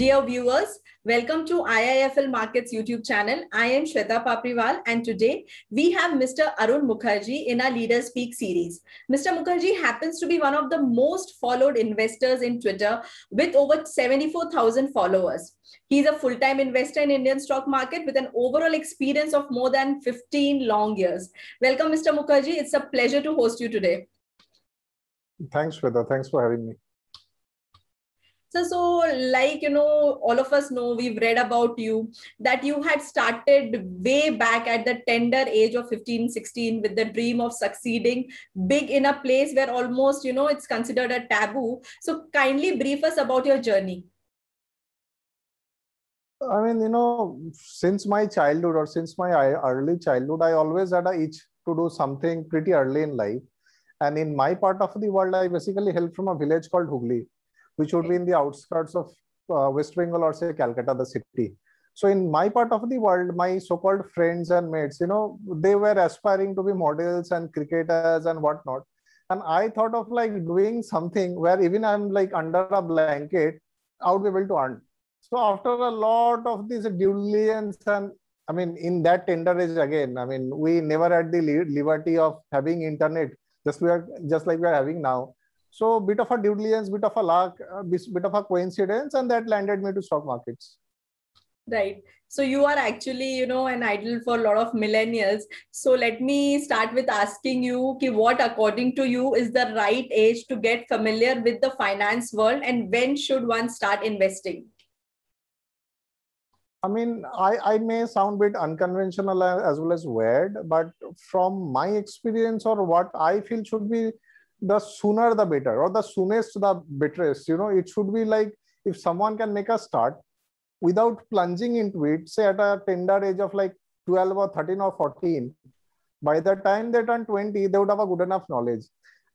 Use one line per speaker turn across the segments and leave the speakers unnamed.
Dear viewers, welcome to IIFL Markets YouTube channel. I am Shweta Papriwal and today we have Mr. Arun Mukherjee in our Leaders Speak series. Mr. Mukherjee happens to be one of the most followed investors in Twitter with over 74,000 followers. He's a full-time investor in Indian stock market with an overall experience of more than 15 long years. Welcome, Mr. Mukherjee. It's a pleasure to host you today.
Thanks, Shweta. Thanks for having me.
So, so like, you know, all of us know, we've read about you that you had started way back at the tender age of 15, 16 with the dream of succeeding big in a place where almost, you know, it's considered a taboo. So kindly brief us about your journey. I
mean, you know, since my childhood or since my early childhood, I always had a itch to do something pretty early in life. And in my part of the world, I basically hail from a village called Hooghly, which would be in the outskirts of uh, West Bengal or say Calcutta, the city. So in my part of the world, my so-called friends and mates, you know, they were aspiring to be models and cricketers and whatnot. And I thought of like doing something where even I'm like under a blanket, I would be able to earn. So after a lot of these diligence and I mean, in that tender age again, I mean, we never had the liberty of having internet just we are just like we are having now. So bit of a due diligence, bit of a luck, a uh, bit of a coincidence, and that landed me to stock markets.
Right. So you are actually, you know, an idol for a lot of millennials. So let me start with asking you ki what, according to you, is the right age to get familiar with the finance world and when should one start investing?
I mean, I, I may sound a bit unconventional uh, as well as weird, but from my experience or what I feel should be the sooner the better or the soonest the betterest. you know it should be like if someone can make a start without plunging into it say at a tender age of like 12 or 13 or 14 by the time they turn 20 they would have a good enough knowledge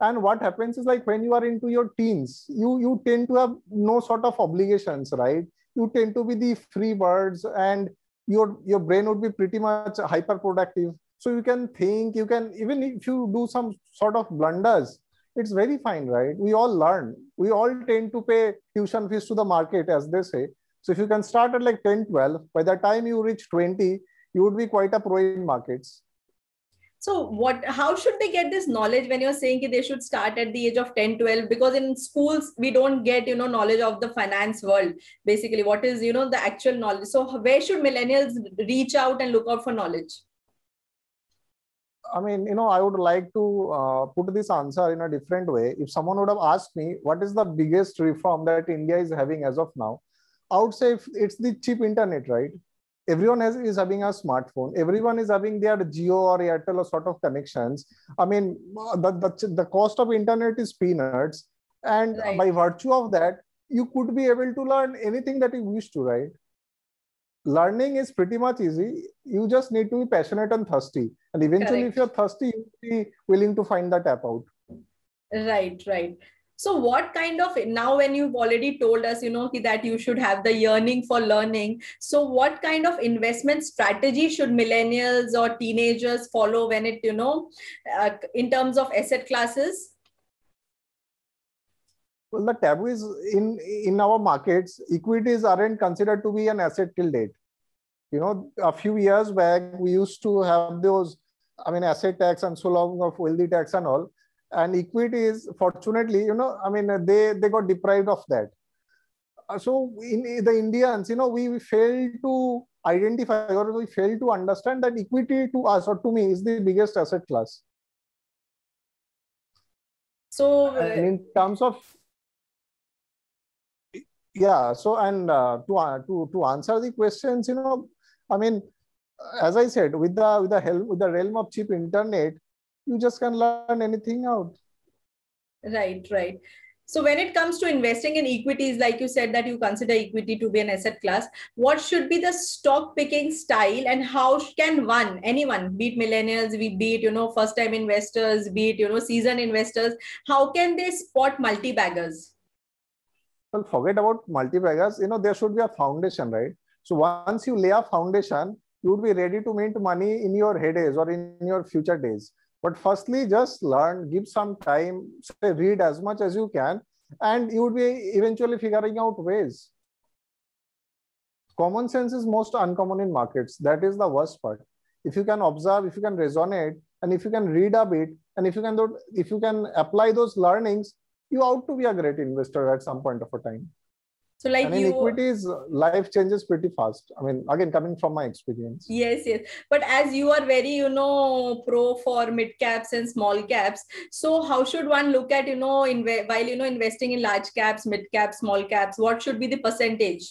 and what happens is like when you are into your teens you you tend to have no sort of obligations right you tend to be the free birds and your your brain would be pretty much hyper productive so you can think you can even if you do some sort of blunders it's very fine, right? We all learn. We all tend to pay tuition fees to the market, as they say. So if you can start at like 10, 12, by the time you reach 20, you would be quite a pro in markets.
So what, how should they get this knowledge when you're saying they should start at the age of 10, 12? Because in schools, we don't get, you know, knowledge of the finance world, basically what is, you know, the actual knowledge. So where should millennials reach out and look out for knowledge?
I mean, you know, I would like to uh, put this answer in a different way. If someone would have asked me, what is the biggest reform that India is having as of now? I would say it's the cheap internet, right? Everyone has, is having a smartphone. Everyone is having their Geo or Airtel or sort of connections. I mean, uh, the, the, the cost of internet is peanuts. And right. by virtue of that, you could be able to learn anything that you wish to, right? learning is pretty much easy. You just need to be passionate and thirsty. And eventually, Correct. if you're thirsty, you'll be willing to find that app out.
Right, right. So, what kind of now, when you've already told us, you know, that you should have the yearning for learning. So, what kind of investment strategy should millennials or teenagers follow when it, you know, uh, in terms of asset classes?
Well, the taboo is in in our markets, equities aren't considered to be an asset till date. You know, a few years back, we used to have those, I mean, asset tax and so long of wealthy tax and all. And equities, fortunately, you know, I mean, they they got deprived of that. Uh, so in the Indians, you know, we failed to identify or we fail to understand that equity to us or to me is the biggest asset class. So, in terms of yeah so and uh, to uh, to to answer the questions you know i mean as i said with the with the help with the realm of cheap internet
you just can learn anything out right right so when it comes to investing in equities like you said that you consider equity to be an asset class what should be the stock picking style and how can one anyone be it millennials be it you know first time investors be it you know seasoned investors how can they spot multi baggers
well, forget about multipliers. You know, there should be a foundation, right? So once you lay a foundation, you would be ready to mint money in your heydays or in your future days. But firstly, just learn, give some time, say, read as much as you can, and you would be eventually figuring out ways. Common sense is most uncommon in markets. That is the worst part. If you can observe, if you can resonate, and if you can read a bit, and if you can, if you can apply those learnings, you ought to be a great investor at some point of a time.
So like and you, equities,
life changes pretty fast. I mean, again, coming from my experience.
Yes, yes. But as you are very, you know, pro for mid caps and small caps, so how should one look at, you know, inv- while you know investing in large caps, mid caps, small caps? What should be the percentage?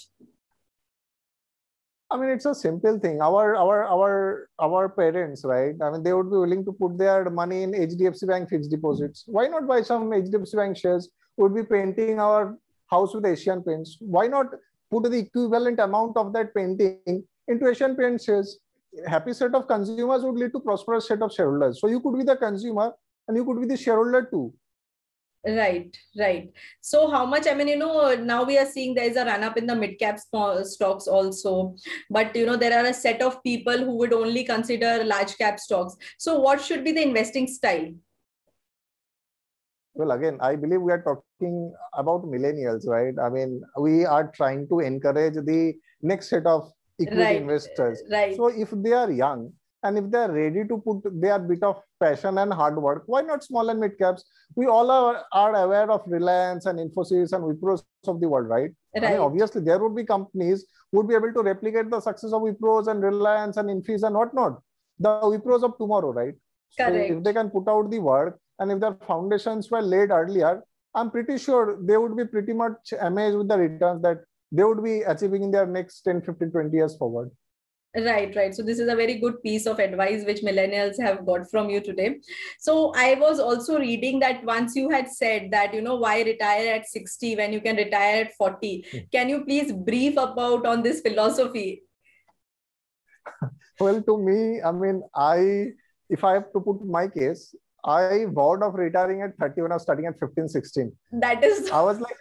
I mean, it's a simple thing. Our our our our parents, right? I mean, they would be willing to put their money in HDFC Bank fixed deposits. Hmm. Why not buy some HDFC Bank shares? Would be painting our house with Asian Paints. Why not put the equivalent amount of that painting into Asian Paints shares? Happy set of consumers would lead to prosperous set of shareholders. So you could be the consumer and you could be the shareholder too.
Right, right. So how much? I mean, you know, now we are seeing there is a run up in the mid cap stocks also, but you know there are a set of people who would only consider large cap stocks. So what should be the investing style?
Well, again, I believe we are talking about millennials, right? I mean, we are trying to encourage the next set of equity right, investors. Right. So if they are young, and if they are ready to put their bit of passion and hard work, why not small and mid caps? We all are, are aware of Reliance and Infosys and Wipros of the world, right? right. I mean, obviously, there would be companies would be able to replicate the success of Wipros and Reliance and Infis and whatnot. The Wipros of tomorrow, right? Correct. So if they can put out the work and if their foundations were laid earlier, I'm pretty sure they would be pretty much amazed with the returns that they would be achieving in their next 10, 15, 20 years forward.
Right, right. So this is a very good piece of advice which millennials have got from you today. So I was also reading that once you had said that, you know, why retire at 60 when you can retire at 40? Hmm. Can you please brief about on this philosophy?
well, to me, I mean, I, if I have to put my case, I vowed of retiring at 30 when I was studying at 15, 16. That is. I was like,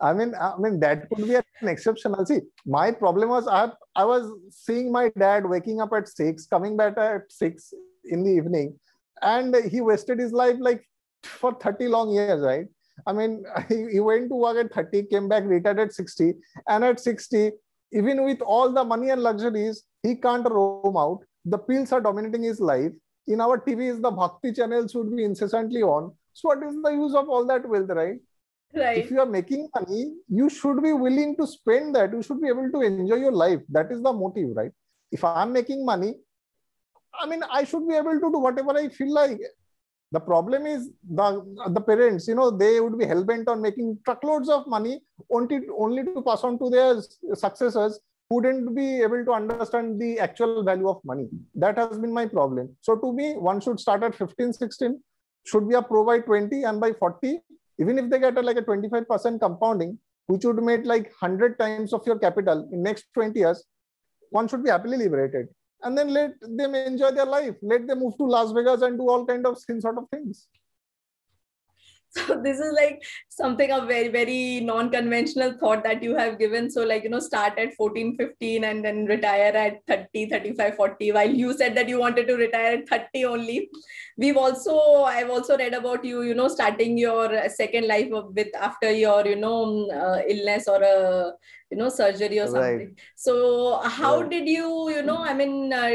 I mean, I mean that could be an exceptional. See, my problem was I I was seeing my dad waking up at six, coming back at six in the evening, and he wasted his life like for thirty long years, right? I mean, he, went to work at thirty, came back retired at sixty, and at sixty, even with all the money and luxuries, he can't roam out. The pills are dominating his life. In our TVs, the bhakti channels would be incessantly on. So what is the use of all that wealth, right? Right. If you are making money, you should be willing to spend that. You should be able to enjoy your life. That is the motive, right? If I'm making money, I mean, I should be able to do whatever I feel like. The problem is the the parents, you know, they would be hell bent on making truckloads of money only only to pass on to their successors wouldn't be able to understand the actual value of money. That has been my problem. So to me, one should start at 15, 16, should be a pro by 20, and by 40, even if they get a, like a 25% compounding, which would make like 100 times of your capital in next 20 years, one should be happily liberated. And then let them enjoy their life. Let them move to
Las Vegas and do all kind of same sort of things. so this is like something a very very non-conventional thought that you have given so like you know start at 14 15 and then retire at 30 35 40 while you said that you wanted to retire at 30 only we've also i've also read about you you know starting your second life with after your you know mm, uh, illness or a uh, you know surgery or something right. so uh, how right. did you you know i mean uh,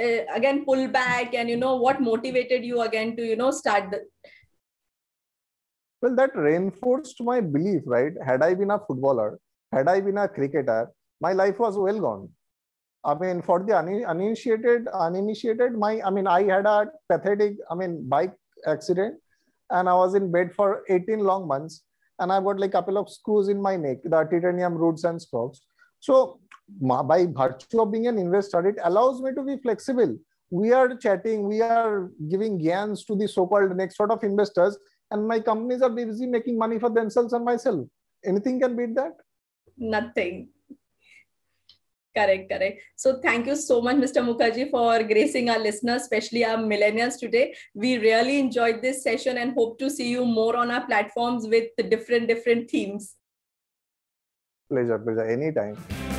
uh, again pull back and you know what motivated you again to you know start the
well that reinforced my belief right had i been a footballer had i been a cricketer my life was well gone i mean for the uninitiated uninitiated my i mean i had a pathetic i mean bike accident and i was in bed for 18 long months and i got like a couple of screws in my neck the titanium roots and screws. so my, by virtue of being an investor it allows me to be flexible we are chatting we are giving gains to the so-called next sort of investors and my companies are busy making money for themselves and myself. Anything can beat that?
Nothing. Correct, correct. So thank you so much, Mr. Mukherjee, for gracing our listeners, especially our millennials today. We really enjoyed this session and hope to see you more on our platforms with different, different themes.
Pleasure, pleasure. Anytime.